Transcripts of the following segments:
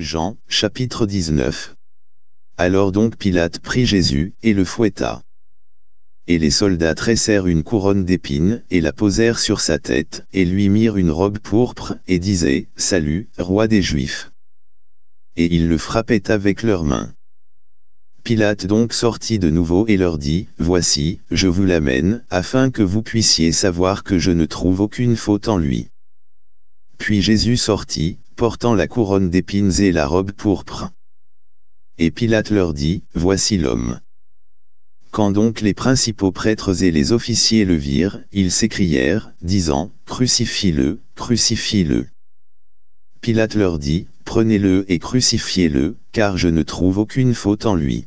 Jean, chapitre 19. Alors donc Pilate prit Jésus, et le fouetta. Et les soldats tressèrent une couronne d'épines, et la posèrent sur sa tête, et lui mirent une robe pourpre, et disaient, Salut, roi des Juifs. Et ils le frappaient avec leurs mains. Pilate donc sortit de nouveau et leur dit, Voici, je vous l'amène, afin que vous puissiez savoir que je ne trouve aucune faute en lui. Puis Jésus sortit, portant la couronne d'épines et la robe pourpre. Et Pilate leur dit, Voici l'homme. Quand donc les principaux prêtres et les officiers le virent, ils s'écrièrent, disant, Crucifie-le, crucifie-le. Pilate leur dit, Prenez-le et crucifiez-le, car je ne trouve aucune faute en lui.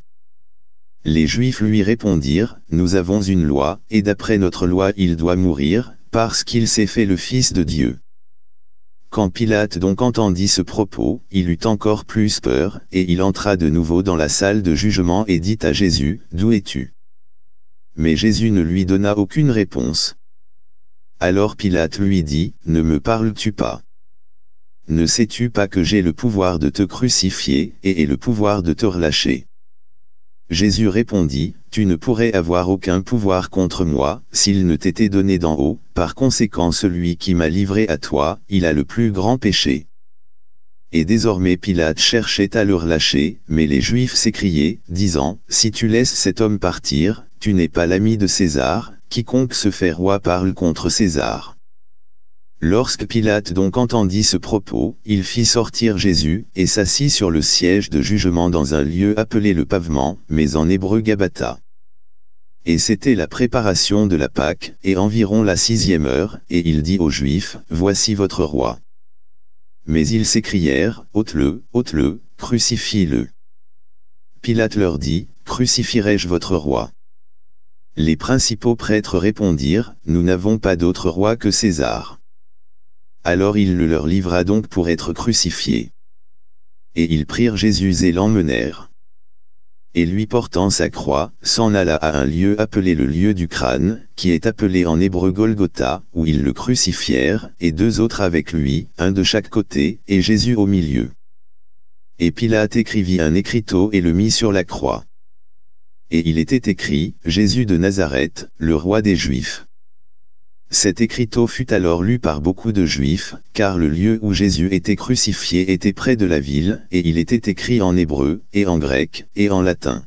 Les Juifs lui répondirent, Nous avons une loi, et d'après notre loi il doit mourir, parce qu'il s'est fait le Fils de Dieu. Quand Pilate donc entendit ce propos, il eut encore plus peur, et il entra de nouveau dans la salle de jugement et dit à Jésus, « D'où es-tu » Mais Jésus ne lui donna aucune réponse. Alors Pilate lui dit, « Ne me parles-tu pas Ne sais-tu pas que j'ai le pouvoir de te crucifier, et, et le pouvoir de te relâcher Jésus répondit, Tu ne pourrais avoir aucun pouvoir contre moi, s'il ne t'était donné d'en haut, par conséquent celui qui m'a livré à toi, il a le plus grand péché. Et désormais Pilate cherchait à le relâcher, mais les Juifs s'écriaient, disant, Si tu laisses cet homme partir, tu n'es pas l'ami de César, quiconque se fait roi parle contre César. Lorsque Pilate donc entendit ce propos, il fit sortir Jésus, et s'assit sur le siège de jugement dans un lieu appelé le pavement, mais en hébreu Gabata. Et c'était la préparation de la Pâque, et environ la sixième heure, et il dit aux Juifs, « Voici votre roi !» Mais ils s'écrièrent, « Ôte-le, ôte-le, crucifie-le » Pilate leur dit, « Crucifierai-je votre roi ?» Les principaux prêtres répondirent, « Nous n'avons pas d'autre roi que César. » Alors il le leur livra donc pour être crucifié. Et ils prirent Jésus et l'emmenèrent. Et lui portant sa croix, s'en alla à un lieu appelé le lieu du crâne, qui est appelé en hébreu Golgotha, où ils le crucifièrent, et deux autres avec lui, un de chaque côté, et Jésus au milieu. Et Pilate écrivit un écriteau et le mit sur la croix. Et il était écrit, Jésus de Nazareth, le roi des Juifs. Cet écriteau fut alors lu par beaucoup de juifs, car le lieu où Jésus était crucifié était près de la ville, et il était écrit en hébreu, et en grec, et en latin.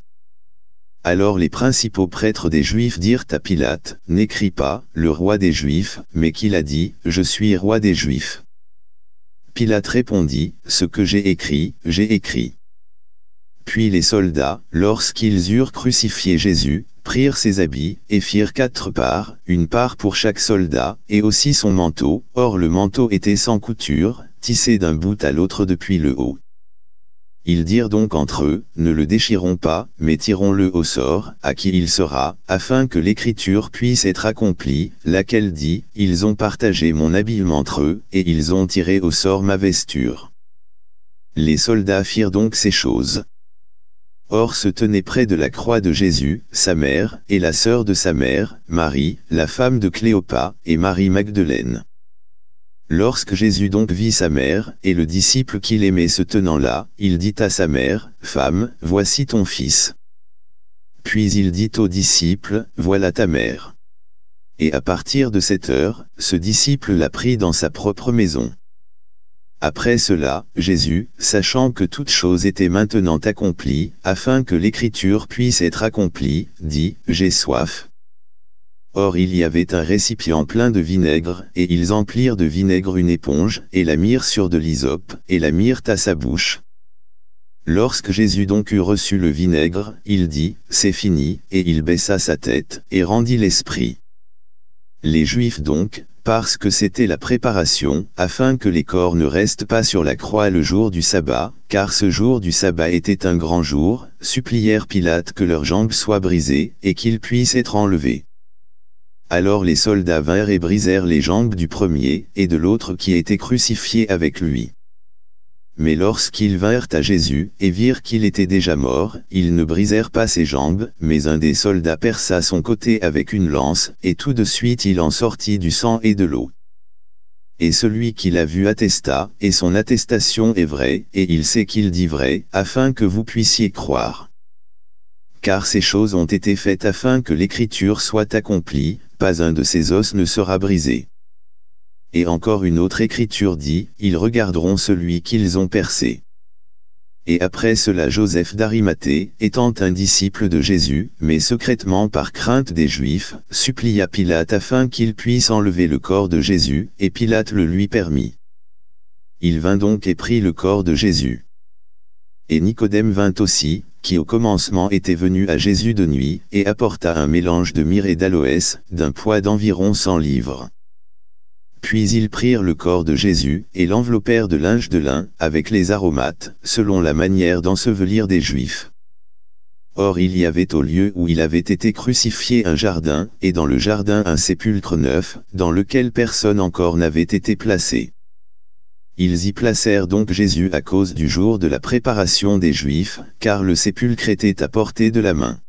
Alors les principaux prêtres des Juifs dirent à Pilate, N'écris pas, le roi des Juifs, mais qu'il a dit, Je suis roi des Juifs. Pilate répondit, Ce que j'ai écrit, j'ai écrit. Puis les soldats, lorsqu'ils eurent crucifié Jésus, prirent ses habits, et firent quatre parts, une part pour chaque soldat, et aussi son manteau, or le manteau était sans couture, tissé d'un bout à l'autre depuis le haut. Ils dirent donc entre eux, ne le déchirons pas, mais tirons-le au sort, à qui il sera, afin que l'écriture puisse être accomplie, laquelle dit, ils ont partagé mon habillement entre eux, et ils ont tiré au sort ma vesture. Les soldats firent donc ces choses. Or se tenait près de la croix de Jésus, sa mère, et la sœur de sa mère, Marie, la femme de Cléopas, et Marie Magdeleine. Lorsque Jésus donc vit sa mère, et le disciple qu'il aimait se tenant là, il dit à sa mère, « Femme, voici ton fils. » Puis il dit au disciple, « Voilà ta mère. » Et à partir de cette heure, ce disciple la prit dans sa propre maison. Après cela, Jésus, sachant que toute chose était maintenant accomplie, afin que l'écriture puisse être accomplie, dit, J'ai soif. Or il y avait un récipient plein de vinaigre, et ils emplirent de vinaigre une éponge, et la mirent sur de l'hysope, et la mirent à sa bouche. Lorsque Jésus donc eut reçu le vinaigre, il dit, C'est fini, et il baissa sa tête, et rendit l'esprit. Les Juifs donc, parce que c'était la préparation, afin que les corps ne restent pas sur la croix le jour du sabbat, car ce jour du sabbat était un grand jour, supplièrent Pilate que leurs jambes soient brisées, et qu'ils puissent être enlevés. Alors les soldats vinrent et brisèrent les jambes du premier, et de l'autre qui était crucifié avec lui. Mais lorsqu'ils vinrent à Jésus, et virent qu'il était déjà mort, ils ne brisèrent pas ses jambes, mais un des soldats perça son côté avec une lance, et tout de suite il en sortit du sang et de l'eau. Et celui qui l'a vu attesta, et son attestation est vraie, et il sait qu'il dit vrai, afin que vous puissiez croire. Car ces choses ont été faites afin que l'écriture soit accomplie, pas un de ses os ne sera brisé. Et encore une autre écriture dit, ils regarderont celui qu'ils ont percé. Et après cela Joseph d'Arimathée, étant un disciple de Jésus, mais secrètement par crainte des Juifs, supplia Pilate afin qu'il puisse enlever le corps de Jésus, et Pilate le lui permit. Il vint donc et prit le corps de Jésus. Et Nicodème vint aussi, qui au commencement était venu à Jésus de nuit, et apporta un mélange de myrrhe et d'aloès, d'un poids d'environ cent livres. Puis ils prirent le corps de Jésus, et l'enveloppèrent de linge de lin, avec les aromates, selon la manière d'ensevelir des Juifs. Or il y avait au lieu où il avait été crucifié un jardin, et dans le jardin un sépulcre neuf, dans lequel personne encore n'avait été placé. Ils y placèrent donc Jésus à cause du jour de la préparation des Juifs, car le sépulcre était à portée de la main.